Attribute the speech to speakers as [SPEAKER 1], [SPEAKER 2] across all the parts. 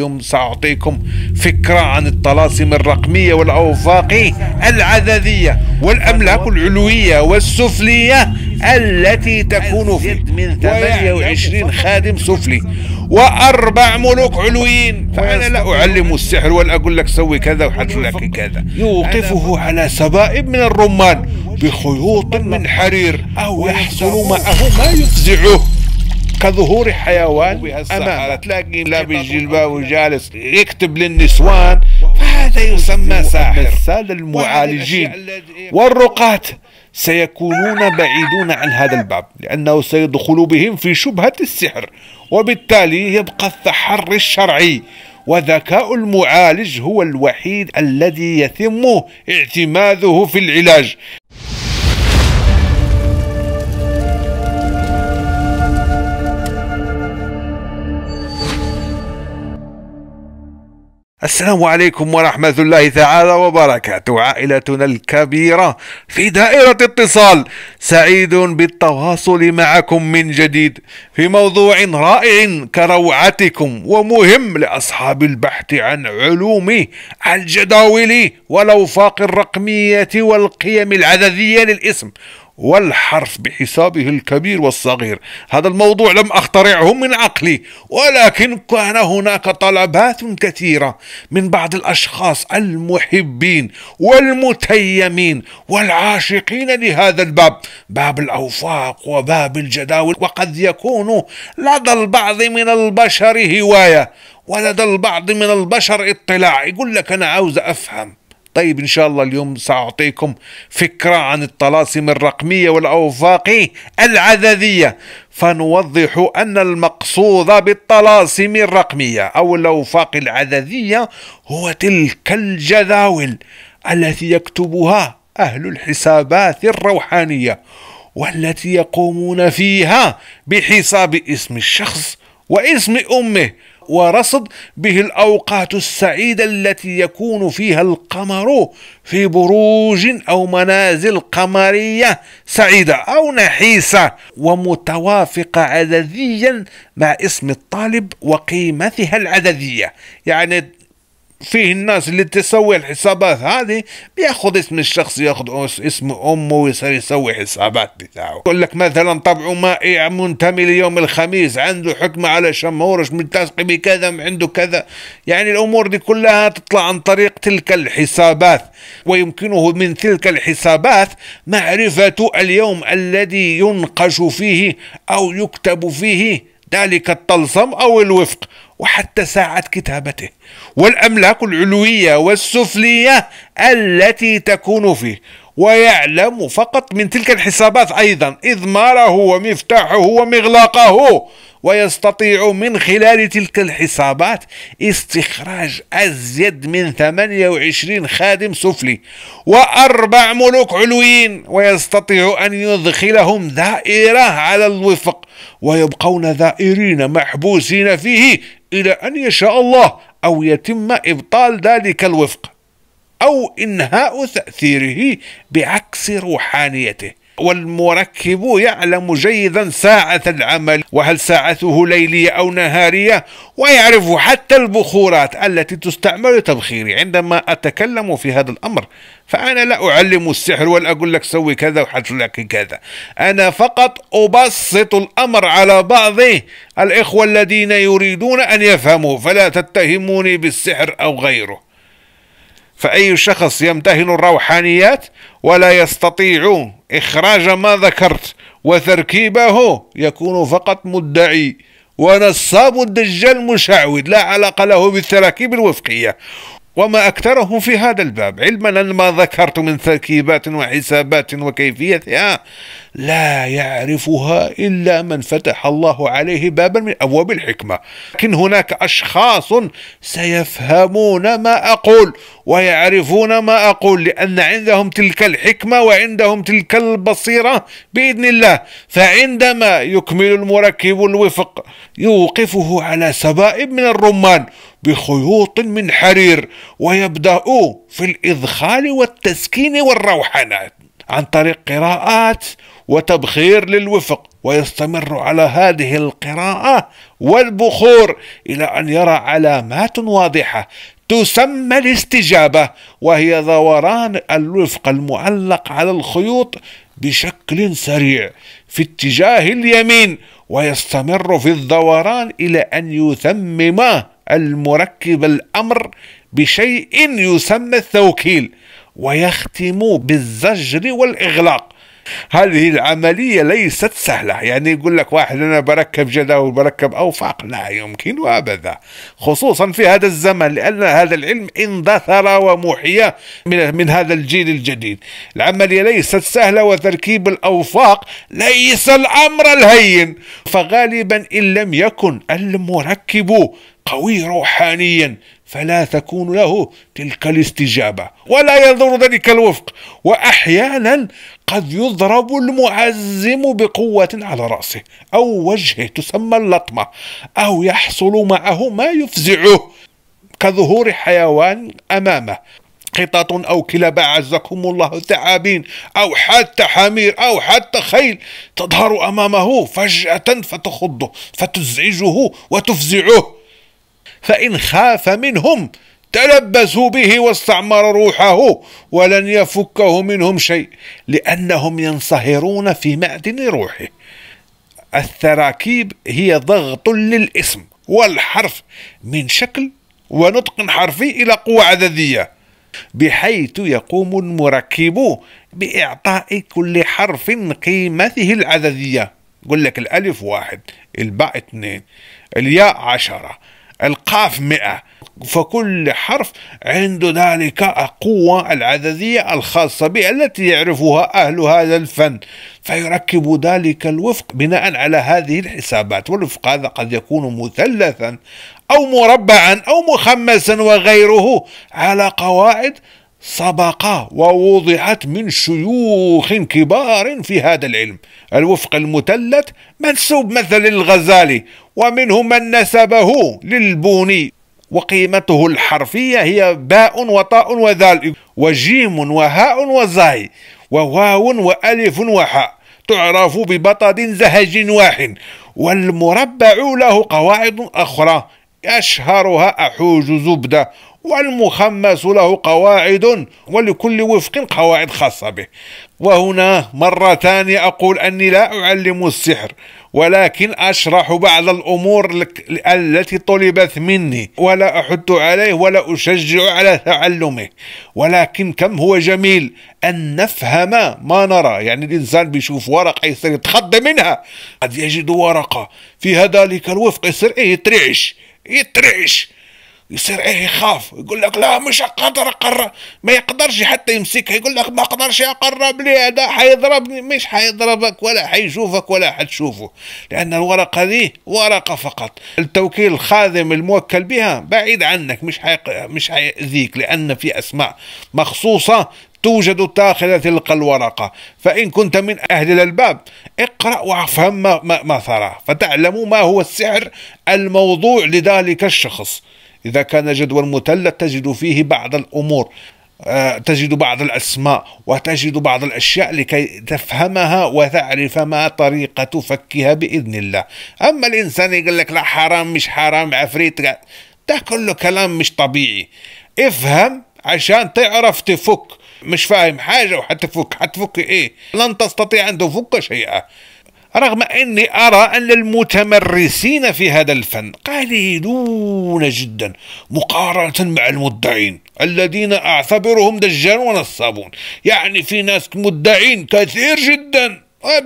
[SPEAKER 1] اليوم سأعطيكم فكرة عن الطلاسم الرقمية والأوفاق العددية والأملاك العلوية والسفلية التي تكون في من 28 خادم سفلي وأربع ملوك علويين فأنا لا أعلم السحر ولا أقول لك سوي كذا وحتل لك كذا يوقفه على سبائب من الرمان بخيوط من حرير أو يحصل معه ما يفزعه كظهور حيوان أمامه تلاقي لابس جلباب وجالس يكتب للنسوان فهذا يسمى ساحر السادة المعالجين إيه؟ والرقاة سيكونون بعيدون عن هذا الباب لأنه سيدخل بهم في شبهة السحر وبالتالي يبقى التحري الشرعي وذكاء المعالج هو الوحيد الذي يتم اعتماده في العلاج السلام عليكم ورحمة الله تعالى وبركاته عائلتنا الكبيرة في دائرة اتصال سعيد بالتواصل معكم من جديد في موضوع رائع كروعتكم ومهم لأصحاب البحث عن علوم الجداول والأوفاق الرقمية والقيم العددية للاسم والحرف بحسابه الكبير والصغير هذا الموضوع لم أخترعه من عقلي ولكن كان هناك طلبات كثيرة من بعض الأشخاص المحبين والمتيمين والعاشقين لهذا الباب باب الأوفاق وباب الجداول وقد يكون لدى البعض من البشر هواية ولدى البعض من البشر اطلاع يقول لك أنا عاوز أفهم طيب إن شاء الله اليوم سأعطيكم فكرة عن الطلاسم الرقمية والأوفاق العددية فنوضح أن المقصود بالطلاسم الرقمية أو الأوفاق العددية هو تلك الجداول التي يكتبها أهل الحسابات الروحانية والتي يقومون فيها بحساب اسم الشخص واسم أمه ورصد به الأوقات السعيدة التي يكون فيها القمر في بروج أو منازل قمرية سعيدة أو نحيسة ومتوافقة عدديا مع اسم الطالب وقيمتها العددية يعني فيه الناس اللي تسوي الحسابات هذه بياخذ اسم الشخص ياخذ اسم امه ويصير يسوي حسابات بتاعه يقول لك مثلا طبعه إيه مائي منتمي ليوم الخميس عنده حكم على شمهورش ملتصق بكذا عنده كذا يعني الامور دي كلها تطلع عن طريق تلك الحسابات ويمكنه من تلك الحسابات معرفه اليوم الذي ينقش فيه او يكتب فيه ذلك الطلسم او الوفق وحتى ساعه كتابته والأملاك العلوية والسفلية التي تكون فيه ويعلم فقط من تلك الحسابات أيضا إضماره ومفتاحه ومغلاقه ويستطيع من خلال تلك الحسابات استخراج أزيد من 28 خادم سفلي وأربع ملوك علويين ويستطيع أن يدخلهم دائرة على الوفق ويبقون ذائرين محبوسين فيه إلى أن يشاء الله أو يتم إبطال ذلك الوفق أو إنهاء تأثيره بعكس روحانيته والمركب يعلم جيدا ساعة العمل وهل ساعته ليلية أو نهارية ويعرف حتى البخورات التي تستعمل لتبخيري عندما أتكلم في هذا الأمر فأنا لا أعلم السحر ولا أقول لك سوي كذا وحصل لك كذا أنا فقط أبسط الأمر على بعض الإخوة الذين يريدون أن يفهموا فلا تتهموني بالسحر أو غيره فأي شخص يمتهن الروحانيات ولا يستطيع إخراج ما ذكرت وتركيبه يكون فقط مدعي ونصاب الدجال مشعوذ لا علاقة له بالتراكيب الوفقية وما أكثرهم في هذا الباب علما أن ما ذكرت من تركيبات وحسابات وكيفيتها لا يعرفها إلا من فتح الله عليه بابا من أبواب الحكمة لكن هناك أشخاص سيفهمون ما أقول ويعرفون ما أقول لأن عندهم تلك الحكمة وعندهم تلك البصيرة بإذن الله فعندما يكمل المركب الوفق يوقفه على سبائب من الرمان بخيوط من حرير ويبدأ في الإدخال والتسكين والروحانات عن طريق قراءات وتبخير للوفق ويستمر على هذه القراءة والبخور إلى أن يرى علامات واضحة تسمى الاستجابة وهي دوران الوفق المعلق على الخيوط بشكل سريع في اتجاه اليمين ويستمر في الدوران إلى أن يثمم المركب الأمر بشيء يسمى التوكيل ويختم بالزجر والإغلاق هذه العملية ليست سهلة يعني يقول لك واحد أنا بركب جداول بركب أوفاق لا يمكن أبدا خصوصا في هذا الزمن لأن هذا العلم اندثر ومحيا من, من هذا الجيل الجديد العملية ليست سهلة وتركيب الأوفاق ليس الأمر الهين فغالبا إن لم يكن المركب قوي روحانيا فلا تكون له تلك الاستجابة ولا يضر ذلك الوفق وأحيانا قد يضرب المعزم بقوة على رأسه أو وجهه تسمى اللطمة أو يحصل معه ما يفزعه كظهور حيوان أمامه قطط أو كلاب أعزكم الله ثعابين أو حتى حمير أو حتى خيل تظهر أمامه فجأة فتخضه فتزعجه وتفزعه فإن خاف منهم تلبسوا به واستعمر روحه ولن يفكه منهم شيء لأنهم ينصهرون في معدن روحه الثراكيب هي ضغط للاسم والحرف من شكل ونطق حرفي إلى قوة عددية بحيث يقوم المركب بإعطاء كل حرف قيمته العددية يقول لك الألف واحد الباء اثنين الياء عشرة القاف مئة فكل حرف عنده ذلك القوة العددية الخاصة به التي يعرفها أهل هذا الفن فيركب ذلك الوفق بناء على هذه الحسابات والوفق هذا قد يكون مثلثا أو مربعا أو مخمسا وغيره على قواعد سبق ووضعت من شيوخ كبار في هذا العلم الوفق المثلث منسوب مثلا للغزالي ومنهم من نسبه للبوني وقيمته الحرفية هي باء وطاء وذال وجيم وهاء وزاي وواو وألف وحاء تعرف ببطد زهج واح والمربع له قواعد أخرى أشهرها أحوج زبدة والمخمس له قواعد ولكل وفق قواعد خاصة به وهنا مرة ثانية أقول أني لا أعلم السحر ولكن أشرح بعض الأمور التي طلبت مني ولا أحد عليه ولا أشجع على تعلمه ولكن كم هو جميل أن نفهم ما نرى يعني الإنسان بيشوف ورقة يصير يتخض منها قد يجد ورقة فيها ذلك الوفق يصير إيه يترعش يترعش يصير ايه يخاف يقول لك لا مش قادر اقرب ما يقدرش حتى يمسكها يقول لك ما اقدرش اقرب لي هذا حيضربني مش حيضربك ولا حيشوفك ولا حتشوفه لان الورقه دي ورقه فقط التوكيل الخادم الموكل بها بعيد عنك مش حي... مش حيأذيك لان في اسماء مخصوصه توجد داخل تلك الورقة فإن كنت من أهل الألباب اقرأ وافهم ما, ما, ثرى فتعلم ما هو السحر الموضوع لذلك الشخص إذا كان جدول مثلث تجد فيه بعض الأمور آه، تجد بعض الأسماء وتجد بعض الأشياء لكي تفهمها وتعرف ما طريقة فكها بإذن الله أما الإنسان يقول لك لا حرام مش حرام عفريت ده كله كلام مش طبيعي افهم عشان تعرف تفك مش فاهم حاجة وحتفك حتفك ايه لن تستطيع ان تفك شيئا رغم أني أرى أن المتمرسين في هذا الفن قليلون جدا مقارنة مع المدعين الذين أعتبرهم دجالون الصابون يعني في ناس مدعين كثير جدا آه،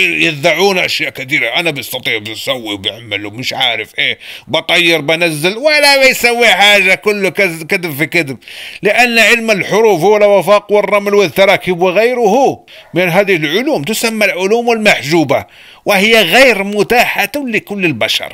[SPEAKER 1] يدعون اشياء كثيره انا بستطيع بسوي وبعمل ومش عارف ايه بطير بنزل ولا بيسوي حاجه كله كذب في كذب لان علم الحروف هو الوفاق والرمل والتراكيب وغيره من هذه العلوم تسمى العلوم المحجوبه وهي غير متاحه لكل البشر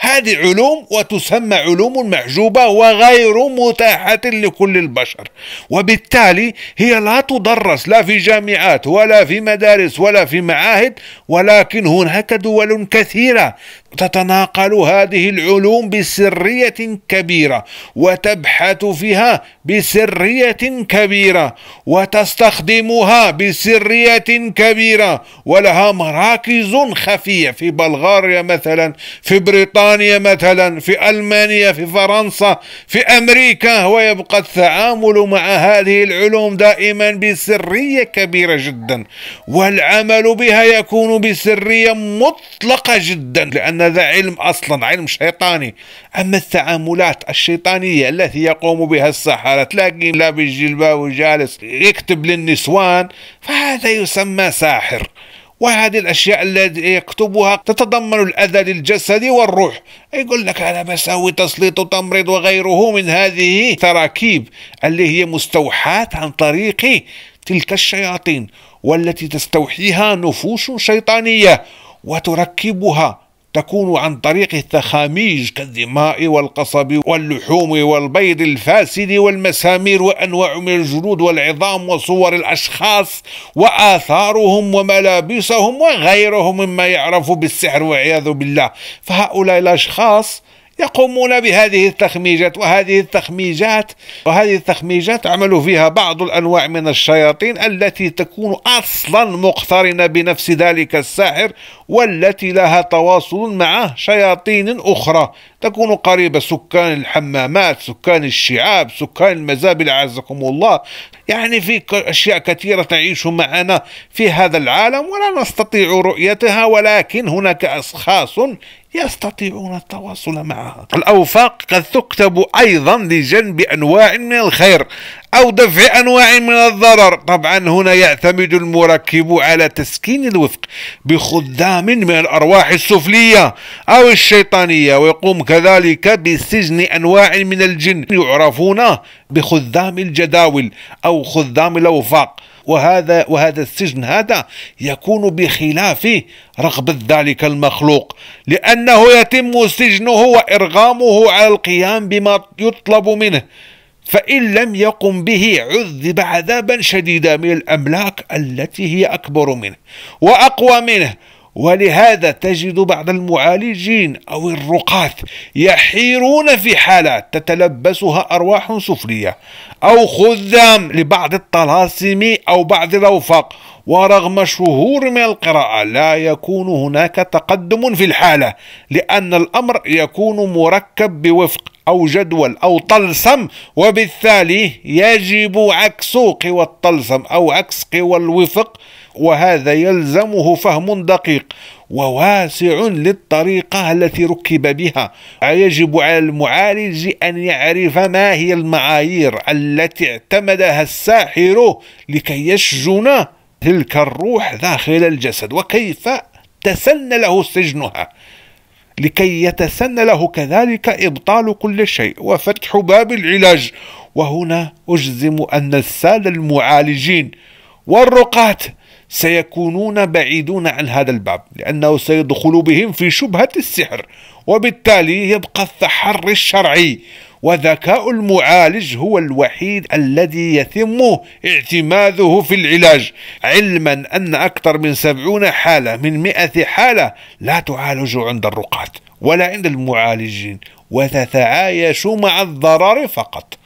[SPEAKER 1] هذه علوم وتسمى علوم محجوبة وغير متاحة لكل البشر وبالتالي هي لا تدرس لا في جامعات ولا في مدارس ولا في معاهد ولكن هناك دول كثيرة تتناقل هذه العلوم بسريه كبيره وتبحث فيها بسريه كبيره وتستخدمها بسريه كبيره ولها مراكز خفيه في بلغاريا مثلا في بريطانيا مثلا في المانيا في فرنسا في امريكا ويبقى التعامل مع هذه العلوم دائما بسريه كبيره جدا والعمل بها يكون بسريه مطلقه جدا لان أن هذا علم أصلا علم شيطاني أما التعاملات الشيطانية التي يقوم بها السحرة تلاقي لابس جلباب وجالس يكتب للنسوان فهذا يسمى ساحر وهذه الأشياء التي يكتبها تتضمن الأذى للجسد والروح يقول لك أنا بسوي تسليط وتمريض وغيره من هذه تراكيب اللي هي مستوحاة عن طريق تلك الشياطين والتي تستوحيها نفوس شيطانية وتركبها تكون عن طريق التخاميج كالدماء والقصب واللحوم والبيض الفاسد والمسامير وأنواع من الجلود والعظام وصور الأشخاص وآثارهم وملابسهم وغيرهم مما يعرف بالسحر والعياذ بالله فهؤلاء الأشخاص يقومون بهذه التخميجات وهذه التخميجات وهذه التخميجات عملوا فيها بعض الأنواع من الشياطين التي تكون أصلا مقترنة بنفس ذلك الساحر والتي لها تواصل مع شياطين أخرى تكون قريبة سكان الحمامات سكان الشعاب سكان المزابل عزكم الله يعني في أشياء كثيرة تعيش معنا في هذا العالم ولا نستطيع رؤيتها ولكن هناك أشخاص يستطيعون التواصل معها الأوفاق قد تكتب أيضا لجنب أنواع من الخير أو دفع أنواع من الضرر طبعا هنا يعتمد المركب على تسكين الوفق بخدام من الأرواح السفلية أو الشيطانية ويقوم كذلك بسجن أنواع من الجن يعرفون بخدام الجداول أو خدام الأوفاق وهذا وهذا السجن هذا يكون بخلاف رغبة ذلك المخلوق لأنه يتم سجنه وإرغامه على القيام بما يطلب منه فإن لم يقم به عذب عذابا شديدا من الأملاك التي هي أكبر منه وأقوى منه ولهذا تجد بعض المعالجين أو الرقاة يحيرون في حالات تتلبسها أرواح سفلية أو خذام لبعض الطلاسم أو بعض الأوفاق ورغم شهور من القراءة لا يكون هناك تقدم في الحالة لأن الأمر يكون مركب بوفق أو جدول أو طلسم وبالتالي يجب عكس قوى الطلسم أو عكس قوى الوفق وهذا يلزمه فهم دقيق وواسع للطريقة التي ركب بها يجب على المعالج أن يعرف ما هي المعايير التي اعتمدها الساحر لكي يشجن تلك الروح داخل الجسد وكيف تسن له سجنها لكي يتسن له كذلك إبطال كل شيء وفتح باب العلاج وهنا أجزم أن السادة المعالجين والرقاة سيكونون بعيدون عن هذا الباب لأنه سيدخل بهم في شبهة السحر وبالتالي يبقى التحري الشرعي وذكاء المعالج هو الوحيد الذي يتم اعتماده في العلاج علما أن أكثر من سبعون حالة من مئة حالة لا تعالج عند الرقاة ولا عند المعالجين وتتعايش مع الضرر فقط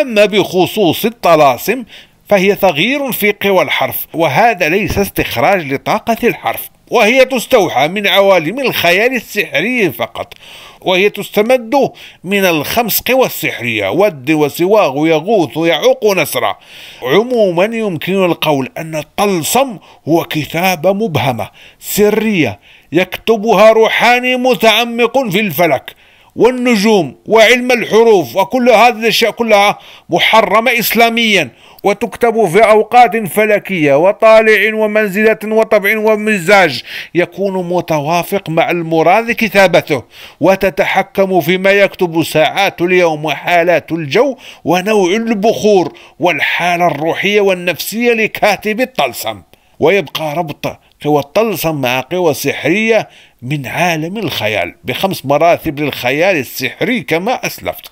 [SPEAKER 1] أما بخصوص الطلاسم فهي تغيير في قوى الحرف وهذا ليس استخراج لطاقة الحرف وهي تستوحى من عوالم الخيال السحري فقط وهي تستمد من الخمس قوى السحرية ود وسواغ ويغوث ويعوق ونسرة عموما يمكن القول أن الطلسم هو كتابة مبهمة سرية يكتبها روحاني متعمق في الفلك والنجوم وعلم الحروف وكل هذه الأشياء كلها محرمة إسلاميا وتكتب في أوقات فلكية وطالع ومنزلة وطبع ومزاج يكون متوافق مع المراد كتابته وتتحكم فيما يكتب ساعات اليوم وحالات الجو ونوع البخور والحالة الروحية والنفسية لكاتب الطلسم ويبقى ربط قوى مع قوى سحرية من عالم الخيال بخمس مراتب للخيال السحري كما أسلفت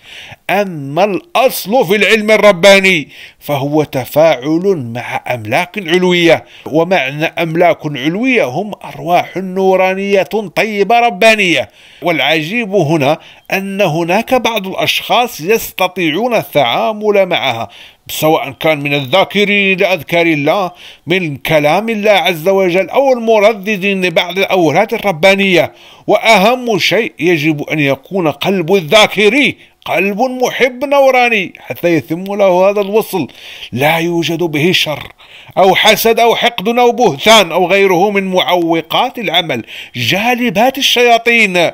[SPEAKER 1] أما الأصل في العلم الرباني فهو تفاعل مع أملاك علوية ومعنى أملاك علوية هم أرواح نورانية طيبة ربانية والعجيب هنا أن هناك بعض الأشخاص يستطيعون التعامل معها سواء كان من الذاكرين لأذكار الله من كلام الله عز وجل أو المرددين لبعض الأورات الربانية وأهم شيء يجب أن يكون قلب الذاكر قلب محب نوراني حتى يتم له هذا الوصل لا يوجد به شر أو حسد أو حقد أو بهتان أو غيره من معوقات العمل جالبات الشياطين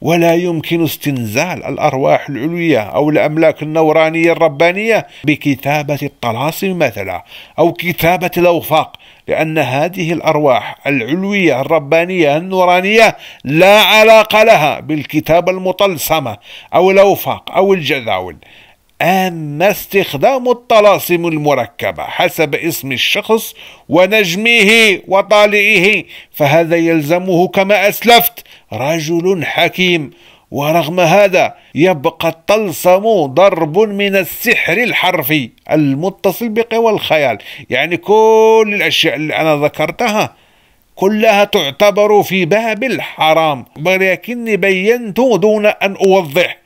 [SPEAKER 1] ولا يمكن استنزال الأرواح العلوية أو الأملاك النورانية الربانية بكتابة الطلاسم مثلا أو كتابة الأوفاق لأن هذه الأرواح العلوية الربانية النورانية لا علاقة لها بالكتابة المطلسمة أو الأوفاق أو الجداول أن استخدام الطلاسم المركبة حسب اسم الشخص ونجمه وطالعه فهذا يلزمه كما أسلفت رجل حكيم ورغم هذا يبقى الطلسم ضرب من السحر الحرفي المتصل بقوى الخيال يعني كل الأشياء اللي أنا ذكرتها كلها تعتبر في باب الحرام ولكني بينت دون أن أوضح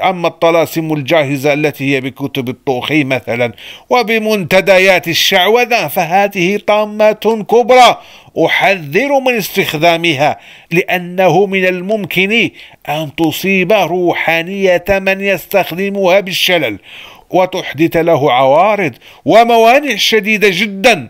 [SPEAKER 1] أما الطلاسم الجاهزة التي هي بكتب الطوخي مثلا وبمنتديات الشعوذة فهذه طامة كبرى أحذر من استخدامها لأنه من الممكن أن تصيب روحانية من يستخدمها بالشلل وتحدث له عوارض وموانع شديدة جدا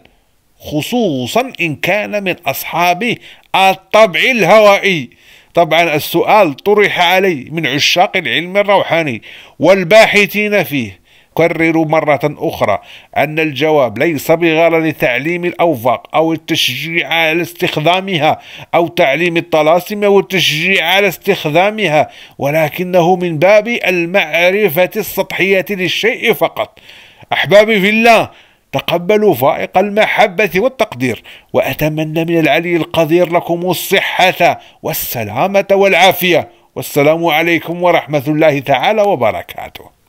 [SPEAKER 1] خصوصا إن كان من أصحاب الطبع الهوائي طبعا السؤال طرح علي من عشاق العلم الروحاني والباحثين فيه كرروا مرة أخرى أن الجواب ليس بغرض تعليم الأوفاق أو التشجيع على استخدامها أو تعليم الطلاسم أو التشجيع على استخدامها ولكنه من باب المعرفة السطحية للشيء فقط أحبابي في الله تقبلوا فائق المحبة والتقدير وأتمنى من العلي القدير لكم الصحة والسلامة والعافية والسلام عليكم ورحمة الله تعالى وبركاته